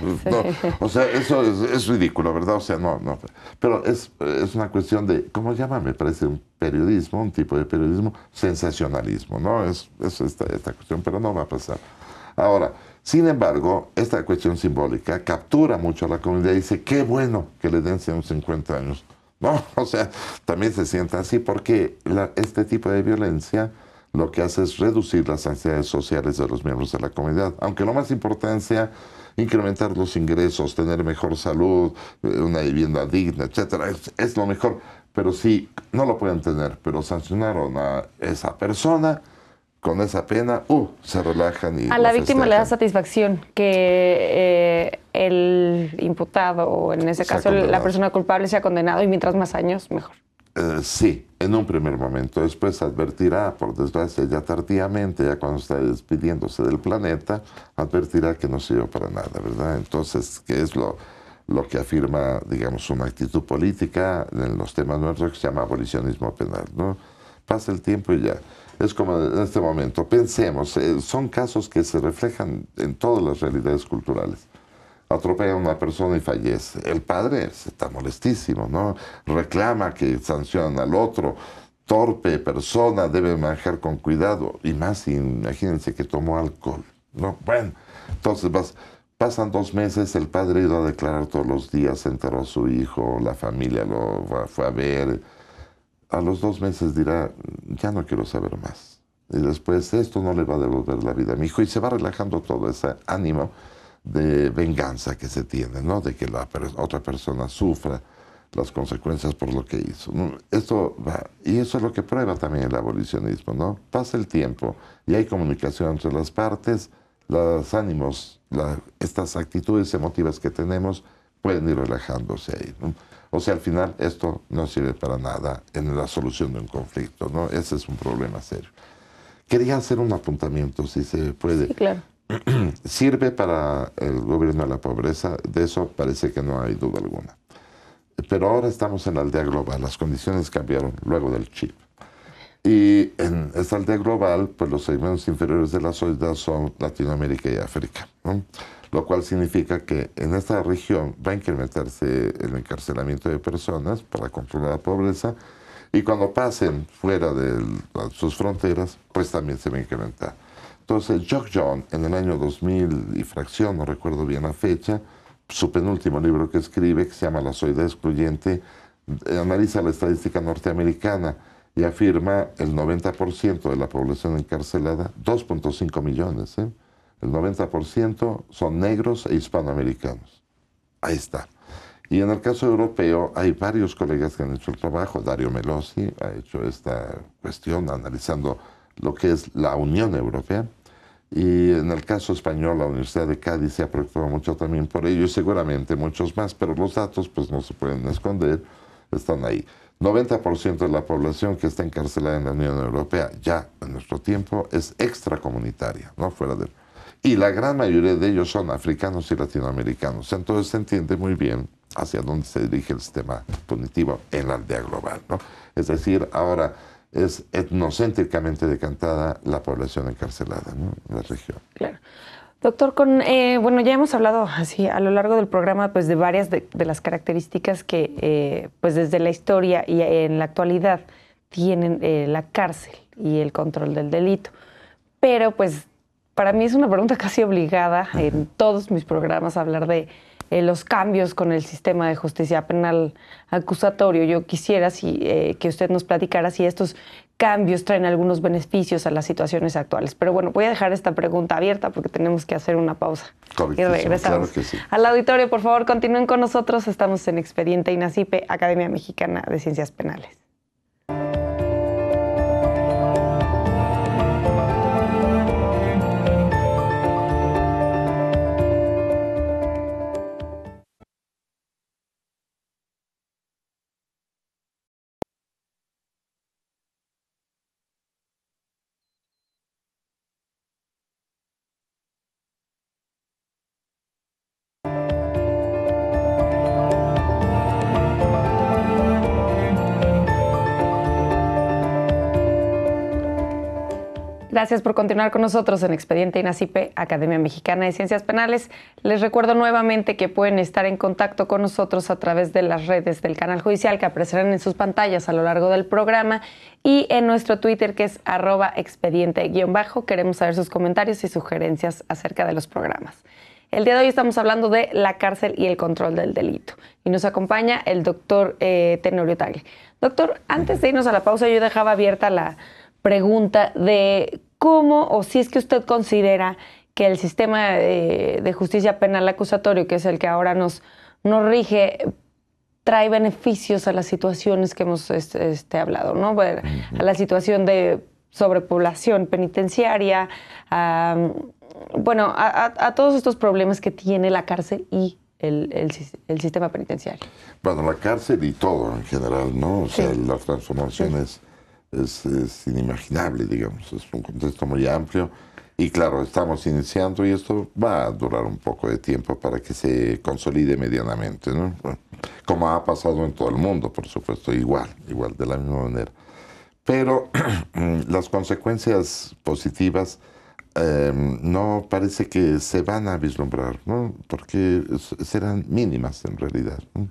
pues, eso es, ridículo, ¿verdad? O sea, no, no. Pero es, es una cuestión de, ¿cómo llama? Me parece un periodismo, un tipo de periodismo, sensacionalismo, ¿no? Es, es esta, cuestión, pero no va a pasar. Ahora, sin embargo, esta cuestión simbólica captura mucho a la comunidad y dice, qué bueno que le den 50 años. [laughs] o sea, también se sienta así porque este tipo de violencia lo que hace es reducir las ansiedades sociales de los miembros de la comunidad, aunque lo más importante sea incrementar los ingresos, tener mejor salud, eh, una vivienda digna, etcétera, es, es lo mejor. Pero si no lo pueden tener, pero sancionaron a esa persona, con esa pena, uh, se relajan y... A la víctima le da satisfacción que eh, el imputado, o en ese caso la persona culpable, sea condenado y mientras más años, mejor. Eh, sí, en un primer momento. Después advertirá, por desgracia, ya tardíamente, ya cuando está despidiéndose del planeta, advertirá que no sirvió para nada, ¿verdad? Entonces, qué es lo, lo que afirma, digamos, una actitud política en los temas nuestros que se llama abolicionismo penal, ¿no? Pasa el tiempo y ya es como en este momento. Pensemos, eh, son casos que se reflejan en todas las realidades culturales. Atropella a una persona y fallece. El padre está molestísimo, ¿no? Reclama que sancionan al otro. Torpe persona, debe manejar con cuidado. Y más, imagínense que tomó alcohol. No, bueno, entonces pasan dos meses, el padre iba a declarar todos los días, enteró a su hijo, la familia lo fue a ver a los dos meses dirá, ya no quiero saber más. Y después esto no le va a devolver la vida a mi hijo y se va relajando todo ese ánimo de venganza que se tiene, ¿no? De que la otra persona sufra las consecuencias por lo que hizo. Esto y eso es lo que prueba también el abolicionismo, ¿no? Pasa el tiempo y hay comunicación entre las partes, los ánimos, estas actitudes emotivas que tenemos pueden ir relajándose ahí. O sea, al final esto no sirve para nada en la solución de un conflicto, ¿no? Ese es un problema serio. Quería hacer un apuntamiento, si se puede. Sí, claro. [clears throat] Sirve para el gobierno de la pobreza, de eso parece que no hay duda alguna. Pero ahora estamos en la aldea global, las condiciones cambiaron luego del chip. Y en esta aldea global, pues los segmentos inferiores de la sociedad son Latinoamérica y África. ¿no? lo cual significa que en esta región va a incrementarse el encarcelamiento de personas para controlar la pobreza y cuando pasen fuera de sus fronteras, pues también se va a incrementar. Entonces, Jock John, en el año 2000 y fracción, no recuerdo bien la fecha, su penúltimo libro que escribe, que se llama La soledad excluyente, eh, analiza la estadística norteamericana y afirma el 90% de la población encarcelada, 2.5 millones, ¿eh? El 90% son negros e hispanoamericanos. Ahí está. Y en el caso europeo hay varios colegas que han hecho el trabajo. Dario Melosi ha hecho esta cuestión analizando lo que es la Unión Europea. Y en el caso español, la Universidad de Cádiz se ha preocupado mucho también por ello y seguramente muchos más, pero los datos pues no se pueden esconder, están ahí. 90% de la población que está encarcelada en la Unión Europea ya en nuestro tiempo es extracomunitaria, no fuera de y la gran mayoría de ellos son africanos y latinoamericanos. Entonces se entiende muy bien hacia dónde se dirige el sistema punitivo en la aldea global. ¿no? Es decir, ahora es etnocéntricamente decantada la población encarcelada en la región. Claro. Doctor, con, eh, bueno, ya hemos hablado así a lo largo del programa pues, de varias de, las características que eh, pues, desde la historia y en la actualidad tienen eh, la cárcel y el control del delito. Pero pues para mí es una pregunta casi obligada en todos mis programas hablar de eh, los cambios con el sistema de justicia penal acusatorio. Yo quisiera si, eh, que usted nos platicara si estos cambios traen algunos beneficios a las situaciones actuales. Pero bueno, voy a dejar esta pregunta abierta porque tenemos que hacer una pausa. Y regresamos. Al auditorio, por favor, continúen con nosotros. Estamos en Expediente INACIPE, Academia Mexicana de Ciencias Penales. Gracias por continuar con nosotros en Expediente INACIPE, Academia Mexicana de Ciencias Penales. Les recuerdo nuevamente que pueden estar en contacto con nosotros a través de las redes del canal judicial que aparecerán en sus pantallas a lo largo del programa y en nuestro Twitter que es arroba expediente-bajo. Queremos saber sus comentarios y sugerencias acerca de los programas. El día de hoy estamos hablando de la cárcel y el control del delito. Y nos acompaña el doctor eh, Tenorio Tagle. Doctor, antes de irnos a la pausa, yo dejaba abierta la pregunta de cómo o si es que usted considera que el sistema de, justicia penal acusatorio, que es el que ahora nos, nos rige, trae beneficios a las situaciones que hemos este, este hablado, ¿no? A la situación de sobrepoblación penitenciaria, a, bueno, a, todos estos problemas que tiene la cárcel y el, el, sistema penitenciario. Bueno, la cárcel y todo en general, ¿no? O sea, las transformaciones es, inimaginable, digamos, es un contexto muy amplio. Y claro, estamos iniciando y esto va a durar un poco de tiempo para que se consolide medianamente, ¿no? Como ha pasado en todo el mundo, por supuesto, igual, igual, de la misma manera. Pero [clears throat] las consecuencias positivas em, no parece que se van a vislumbrar, ¿no? Porque serán mínimas en realidad. ¿no?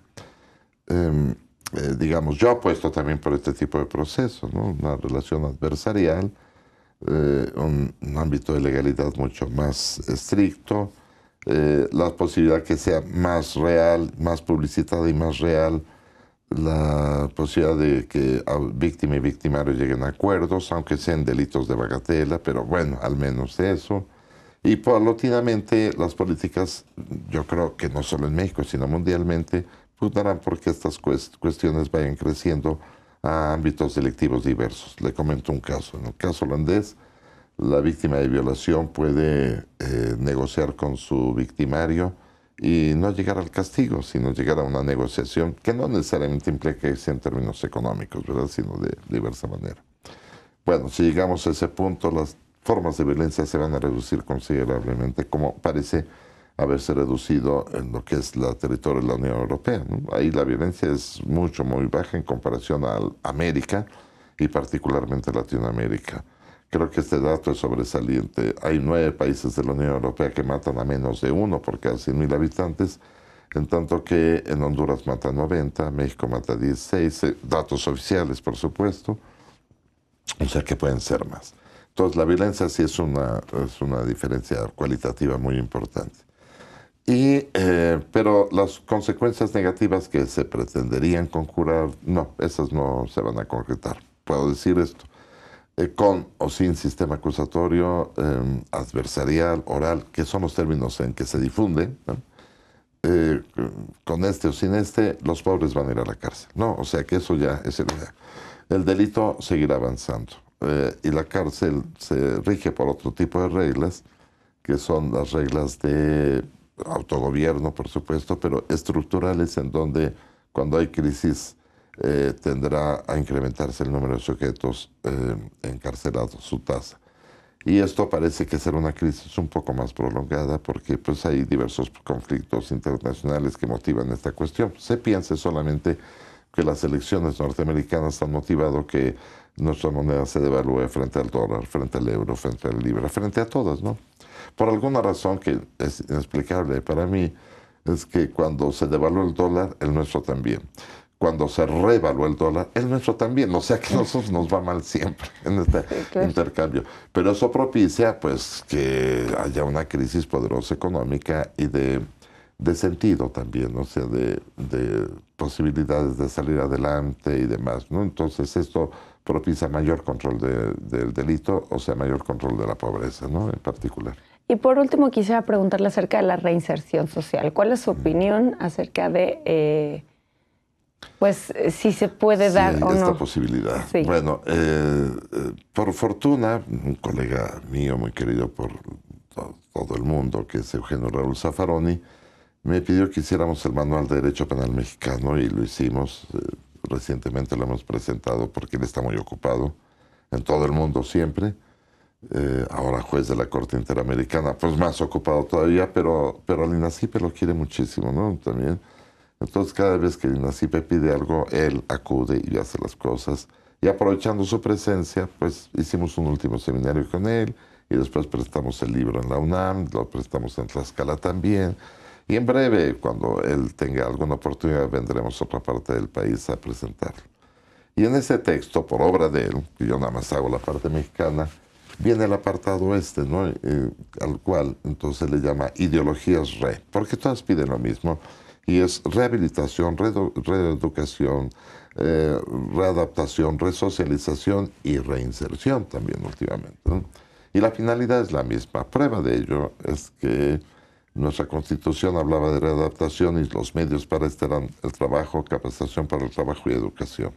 Em, eh, digamos, yo apuesto también por este tipo de procesos, ¿no? una relación adversarial, eh, un, ámbito de legalidad mucho más estricto, eh, la posibilidad que sea más real, más publicitada y más real la posibilidad de que víctima y victimario lleguen a acuerdos, aunque sean delitos de bagatela, pero bueno, al menos eso. Y paulatinamente las políticas, yo creo que no solo en México, sino mundialmente, juzgarán porque estas cuestiones vayan creciendo a ámbitos selectivos diversos. Le comento un caso. En el caso holandés, la víctima de violación puede eh, negociar con su victimario y no llegar al castigo, sino llegar a una negociación que no necesariamente implica que sea en términos económicos, ¿verdad? sino de diversa manera. Bueno, si llegamos a ese punto, las formas de violencia se van a reducir considerablemente, como parece haberse reducido en lo que es la territorio de la Unión Europea. Ahí la violencia es mucho, muy baja en comparación a América y particularmente Latinoamérica. Creo que este dato es sobresaliente. Hay nueve países de la Unión Europea que matan a menos de uno por cada 100.000 habitantes, en tanto que en Honduras mata 90, México mata 16, eh, datos oficiales por supuesto, o sea que pueden ser más. Entonces la violencia sí es una, es una diferencia cualitativa muy importante. Eh, pero las consecuencias negativas que se pretenderían conjurar, no, esas no se van a concretar. Puedo decir esto. Eh, con o sin sistema acusatorio, em, adversarial, oral, que son los términos en que se difunden, eh, con este o sin este, los pobres van a ir a la cárcel. No, o sea que eso ya es el El delito seguirá avanzando y la cárcel se rige por otro tipo de reglas, que son las reglas de autogobierno, por supuesto, pero estructurales en donde cuando hay crisis eh, tendrá a incrementarse el número de sujetos eh, encarcelados, su tasa. Y esto parece que será una crisis un poco más prolongada porque pues, hay diversos conflictos internacionales que motivan esta cuestión. Se piense solamente que las elecciones norteamericanas han motivado que nuestra moneda se devalúe frente al dólar, frente al euro, frente al libra, frente a todas, ¿no? Por alguna razón que es inexplicable para mí, es que cuando se devaluó el dólar, el nuestro también. Cuando se revaluó el dólar, el nuestro también. O sea que nosotros nos va mal siempre [laughs] en este intercambio. Pero eso propicia pues que haya una crisis poderosa económica y de, sentido también, o sea, de, posibilidades de salir adelante y demás. ¿no? Entonces esto propicia mayor control del delito, o sea, mayor control de la pobreza, ¿no? En particular. Y por último, quisiera preguntarle acerca de la reinserción social. ¿Cuál es su opinión acerca de, eh, pues, si se puede dar o esta posibilidad. Bueno, eh, eh, por fortuna, un colega mío muy querido por todo el mundo, que es Eugenio Raúl Zaffaroni, me pidió que hiciéramos el manual de Derecho Penal Mexicano y lo hicimos. recientemente lo hemos presentado porque él está muy ocupado en todo el mundo siempre. Eh, ahora juez de la Corte Interamericana, pues más ocupado todavía, pero, pero al INACIPE lo quiere muchísimo, ¿no? También. Entonces, cada vez que el INACIPE pide algo, él acude y hace las cosas. Y aprovechando su presencia, pues hicimos un último seminario con él y después prestamos el libro en la UNAM, lo prestamos en Tlaxcala también. Y en breve, cuando él tenga alguna oportunidad, vendremos a otra parte del país a presentarlo. Y en ese texto, por obra de él, que yo nada más hago la parte mexicana, viene el apartado este, ¿no? Eh, al cual entonces le llama ideologías re, porque todas piden lo mismo, y es rehabilitación, reeducación, eh, readaptación, resocialización y reinserción también últimamente. Y la finalidad es la misma. Prueba de ello es que nuestra constitución hablaba de readaptación y los medios para este eran el trabajo, capacitación para el trabajo y educación.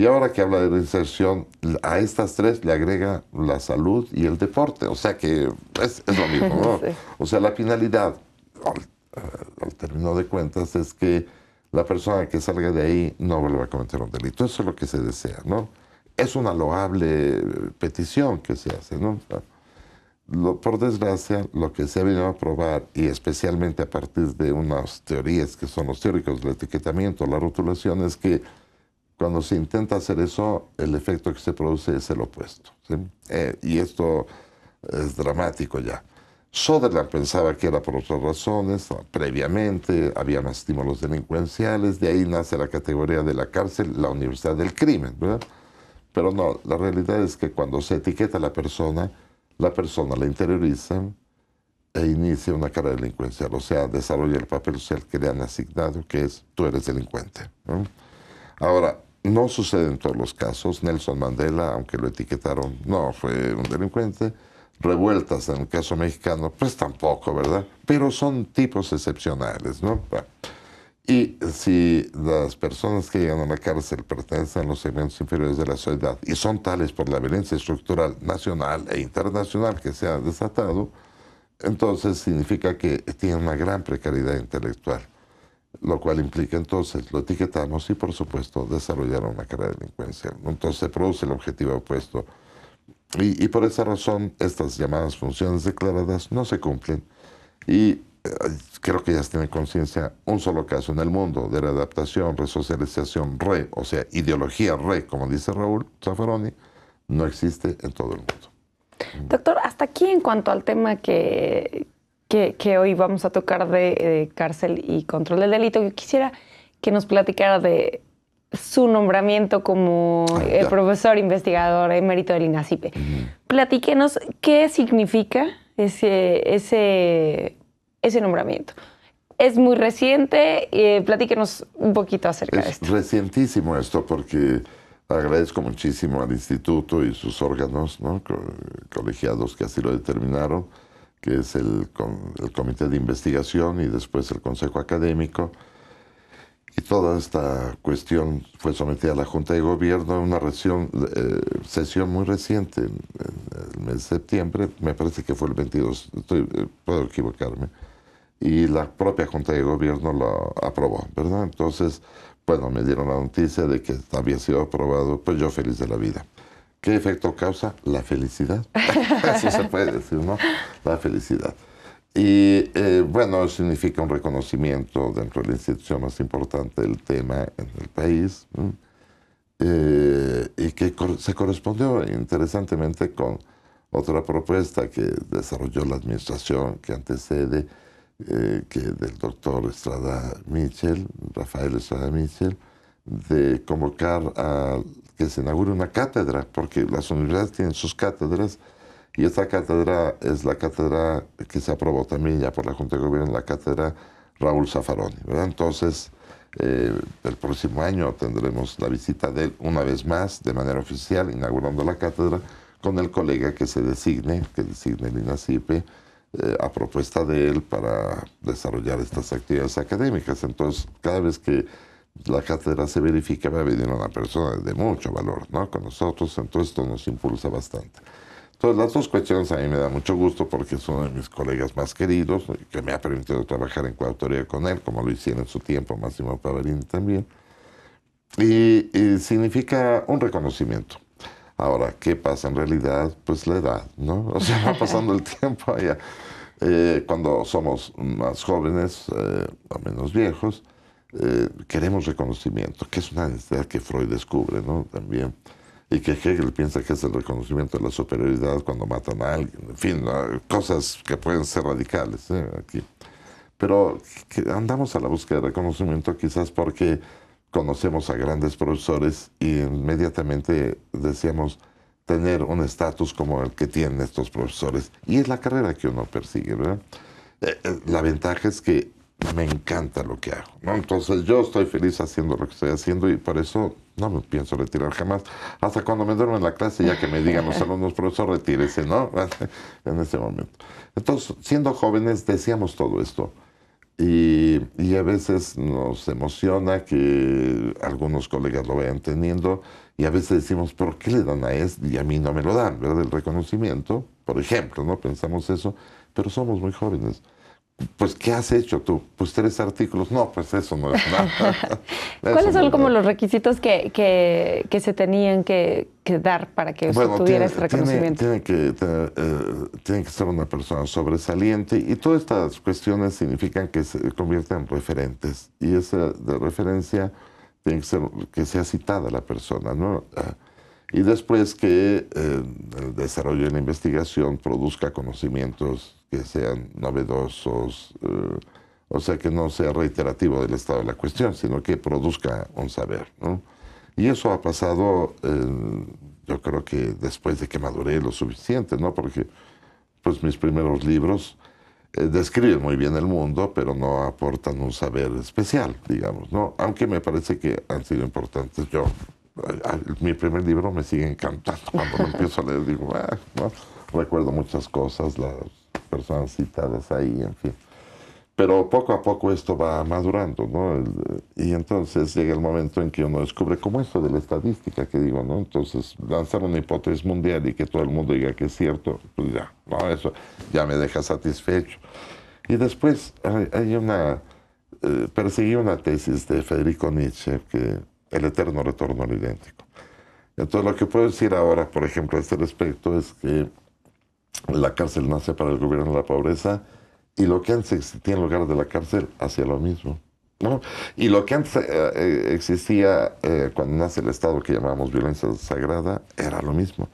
Y ahora que habla de reinserción, a estas tres le agrega la salud y el deporte. O sea que es, lo mismo, ¿no? [laughs] O sea, la finalidad, eh, al, término de cuentas, es que la persona que salga de ahí no vuelva a cometer un delito. Eso es lo que se desea, ¿no? Es una loable petición que se hace, ¿no? por desgracia, lo que se ha venido a probar, y especialmente a partir de unas teorías que son los teóricos, del etiquetamiento, la rotulación, es que cuando se intenta hacer eso, el efecto que se produce es el opuesto. Eh, y esto es dramático ya. Soderland pensaba que era por otras razones, previamente había más estímulos delincuenciales, de ahí nace la categoría de la cárcel, la universidad del crimen, ¿verdad? Pero no, la realidad es que cuando se etiqueta a la persona, la persona la interioriza e inicia una carrera delincuencial, o sea, desarrolla el papel social que le han asignado, que es tú eres delincuente. Ahora, no sucede en todos los casos. Nelson Mandela, aunque lo etiquetaron, no fue un delincuente. Revueltas en el caso mexicano, pues tampoco, ¿verdad? Pero son tipos excepcionales, ¿no? Y si las personas que llegan a la cárcel pertenecen a los segmentos inferiores de la sociedad y son tales por la violencia estructural nacional e internacional que se ha desatado, entonces significa que tienen una gran precariedad intelectual lo cual implica entonces lo etiquetamos y por supuesto desarrollar una carrera delincuencia. Entonces se produce el objetivo opuesto y, por esa razón estas llamadas funciones declaradas no se cumplen y eh, creo que ya se tiene conciencia un solo caso en el mundo de readaptación, resocialización, re, o sea, ideología re, como dice Raúl Zaffaroni, no existe en todo el mundo. Doctor, hasta aquí en cuanto al tema que, que, hoy vamos a tocar de, cárcel y control del delito. Yo quisiera que nos platicara de su nombramiento como ah, el eh, profesor investigador emérito del INACIPE. Platíquenos qué significa ese, ese, nombramiento. Es muy reciente, eh, platíquenos un poquito acerca de esto. Es recientísimo esto porque agradezco muchísimo al instituto y sus órganos colegiados que así lo determinaron que es el, Comité de Investigación y después el Consejo Académico. Y toda esta cuestión fue sometida a la Junta de Gobierno en una eh, sesión muy reciente, en, el mes de septiembre, me parece que fue el 22, eh, puedo equivocarme, y la propia Junta de Gobierno lo aprobó, ¿verdad? Entonces, bueno, me dieron la noticia de que había sido aprobado, pues yo feliz de la vida. ¿Qué efecto causa? La felicidad. Eso [laughs] se puede decir, ¿no? La felicidad. Y eh, bueno, significa un reconocimiento dentro de la institución más importante del tema en el país eh, y que se correspondió interesantemente con otra propuesta que desarrolló la administración que antecede, eh, que del doctor Estrada Mitchell, Rafael Estrada Mitchell, de convocar a que se inaugure una cátedra, porque las universidades tienen sus cátedras y esta cátedra es la cátedra que se aprobó también ya por la Junta de Gobierno, la cátedra Raúl Zafaroni. ¿verdad? Entonces, eh, el próximo año tendremos la visita de él una vez más, de manera oficial, inaugurando la cátedra con el colega que se designe, que designe el INACIPE, eh, a propuesta de él para desarrollar estas actividades académicas. Entonces, cada vez que la cátedra se verificaba, venir una persona de mucho valor ¿no? con nosotros, entonces esto nos impulsa bastante. Entonces, las dos cuestiones a mí me da mucho gusto porque es uno de mis colegas más queridos, que me ha permitido trabajar en coautoría con él, como lo hicieron en su tiempo Máximo Paverini también. Y, significa un reconocimiento. Ahora, ¿qué pasa en realidad? Pues la edad, ¿no? O sea, va [laughs] pasando el tiempo allá. Eh, cuando somos más jóvenes eh, o menos viejos, eh, queremos reconocimiento, que es una necesidad que Freud descubre, ¿no? También. Y que Hegel piensa que es el reconocimiento de la superioridad cuando matan a alguien. En fin, cosas que pueden ser radicales ¿eh? aquí. Pero que andamos a la búsqueda de reconocimiento quizás porque conocemos a grandes profesores y inmediatamente deseamos tener un estatus como el que tienen estos profesores. Y es la carrera que uno persigue, ¿verdad? Eh, la ventaja es que me encanta lo que hago. Entonces yo estoy feliz haciendo lo que estoy haciendo y por eso no me pienso retirar jamás. Hasta cuando me duermo en la clase, ya que me digan los [laughs] alumnos, profesor, retírese, ¿no? [laughs] en ese momento. Entonces, siendo jóvenes decíamos todo esto. Y, a veces nos emociona que algunos colegas lo vayan teniendo y a veces decimos, ¿por qué le dan a él? y a mí no me lo dan, ¿verdad? El reconocimiento, por ejemplo, ¿no? Pensamos eso, pero somos muy jóvenes pues, ¿qué has hecho tú? Pues tres artículos. No, pues eso no es nada. [laughs] ¿Cuáles son como los requisitos que, que, se tenían que, dar para que usted tuviera ese reconocimiento? Eh, tiene, que, ser una persona sobresaliente y todas estas cuestiones significan que se convierten en referentes. Y esa de referencia tiene que ser que sea citada la persona, ¿no? Ah, y después que eh, el desarrollo de la investigación produzca conocimientos que sean novedosos, eh, o sea, que no sea reiterativo del estado de la cuestión, sino que produzca un saber. ¿no? Y eso ha pasado, yo creo que después de que maduré lo suficiente, ¿no? porque pues, mis primeros libros eh, describen muy bien el mundo, pero no aportan un saber especial, digamos, ¿no? aunque me parece que han sido importantes yo mi primer libro me sigue encantando. Cuando lo empiezo a leer, digo, ah, recuerdo muchas cosas, las personas citadas ahí, en fin. Pero poco a poco esto va madurando, ¿no? Y entonces llega el momento en que uno descubre como esto de la estadística que digo, ¿no? Entonces, lanzar una hipótesis mundial y que todo el mundo diga que es cierto, pues ya, ¿no? Eso ya me deja satisfecho. Y después hay, una... Eh, perseguí una tesis de Federico Nietzsche que el eterno retorno al idéntico. Entonces, lo que puedo decir ahora, por ejemplo, a este respecto es que la cárcel nace para el gobierno de la pobreza y lo que antes existía en lugar de la cárcel hacía lo mismo. ¿no? Y lo que antes eh, eh, existía eh, cuando nace el Estado que llamamos violencia sagrada era lo mismo.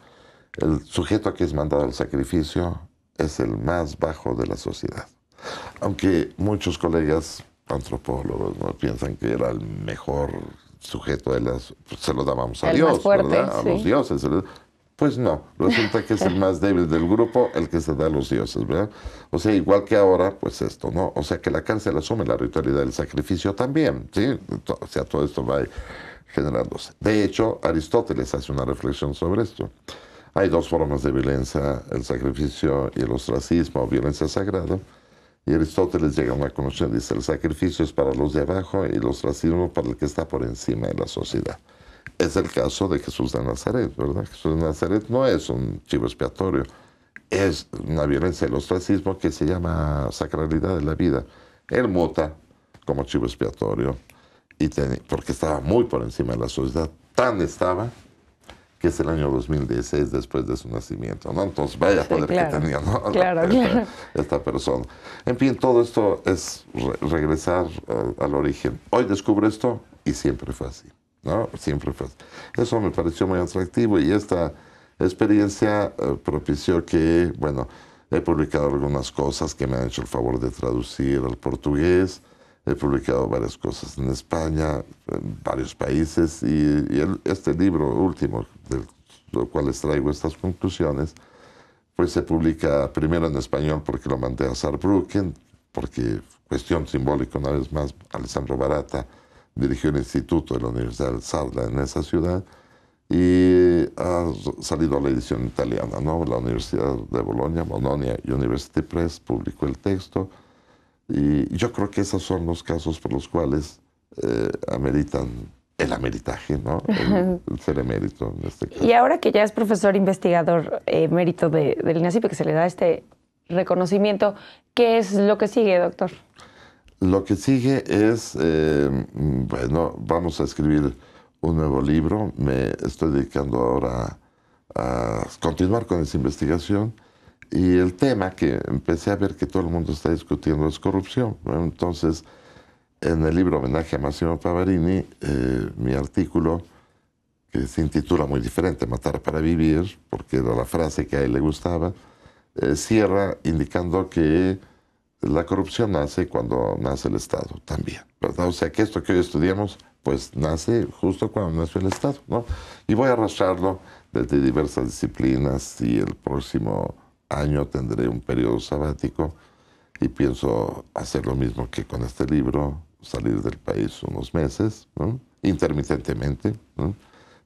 El sujeto a que es mandado al sacrificio es el más bajo de la sociedad. Aunque muchos colegas antropólogos piensan que era el mejor sujeto de las, pues, se lo dábamos a Dios, ¿verdad? A los dioses. Pues no, resulta que es el más débil del grupo el que se da a los dioses, ¿verdad? O sea, igual que ahora, pues esto, ¿no? O sea, que la cárcel asume la ritualidad del sacrificio también, ¿sí? O sea, todo esto va generándose. De hecho, Aristóteles hace una reflexión sobre esto. Hay dos formas de violencia, el sacrificio y el ostracismo, violencia sagrada. Y Aristóteles llega a una conoción, dice, el sacrificio es para los de abajo y el ostracismo para el que está por encima de la sociedad. Es el caso de Jesús de Nazaret, ¿verdad? Jesús de Nazaret no es un chivo expiatorio, es una violencia del ostracismo que se llama sacralidad de la vida. Él muta como chivo expiatorio, y porque estaba muy por encima de la sociedad, tan estaba que es el año 2016 después de su nacimiento, ¿no? Entonces, vaya poder que tenía, [laughs] Claro, esta, claro. esta, persona. En fin, todo esto es regresar eh, al origen. Hoy descubro esto y siempre fue así, ¿no? Siempre fue así. Eso me pareció muy atractivo y esta experiencia eh, propició que, bueno, he publicado algunas cosas que me han hecho el favor de traducir al portugués, he publicado varias cosas en España, en varios países, y, este libro último, de los cuales traigo estas conclusiones, pues se publica primero en español porque lo mandé a Saarbrücken, porque cuestión simbólica una vez más, Alessandro Barata dirigió el instituto de la Universidad de Sarda en esa ciudad y ha salido a la edición italiana, ¿no? La Universidad de Bolonia, Bologna University Press publicó el texto y yo creo que esos son los casos por los cuales eh, ameritan el ameritaje, ¿no? El, ser emérito en este caso. Y ahora que ya es profesor investigador emérito eh, del de INACIP, que se le da este reconocimiento, ¿qué es lo que sigue, doctor? Lo que sigue es, eh, bueno, vamos a escribir un nuevo libro. Me estoy dedicando ahora a, a continuar con esa investigación. Y el tema que empecé a ver que todo el mundo está discutiendo es corrupción. Entonces, en el libro Homenaje a Massimo Pavarini, eh, mi artículo, que se intitula muy diferente, Matar para Vivir, porque era la frase que a él le gustaba, eh, cierra indicando que la corrupción nace cuando nace el Estado también, ¿verdad? O sea, que esto que hoy estudiamos, pues nace justo cuando nace el Estado, ¿no? Y voy a arrastrarlo desde diversas disciplinas y el próximo año tendré un periodo sabático y pienso hacer lo mismo que con este libro, salir del país unos meses, ¿no? intermitentemente,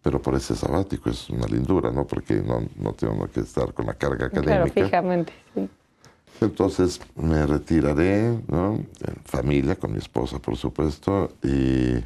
pero por ese sabático es una lindura, ¿no? porque no, no tengo que estar con la carga académica. Claro, fijamente, sí. Entonces me retiraré, ¿no? en familia, con mi esposa, por supuesto, y,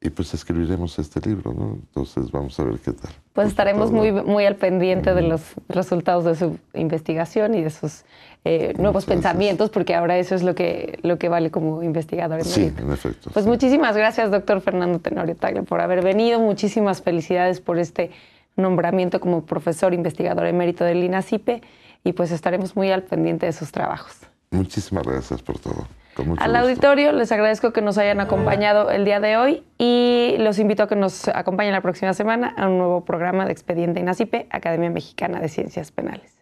y pues escribiremos este libro. ¿no? Entonces vamos a ver qué tal pues estaremos muy, muy al pendiente de los resultados de su investigación y de sus eh, nuevos pensamientos, porque ahora eso es lo que, lo que vale como investigador. En sí, en efecto. Pues muchísimas gracias, doctor Fernando Tenorio Tagle, por haber venido. Muchísimas felicidades por este nombramiento como profesor investigador emérito del INACIPE y pues estaremos muy al pendiente de sus trabajos. Muchísimas gracias por todo. Al auditorio les agradezco que nos hayan acompañado el día de hoy y los invito a que nos acompañen la próxima semana a un nuevo programa de Expediente INACIPE, Academia Mexicana de Ciencias Penales.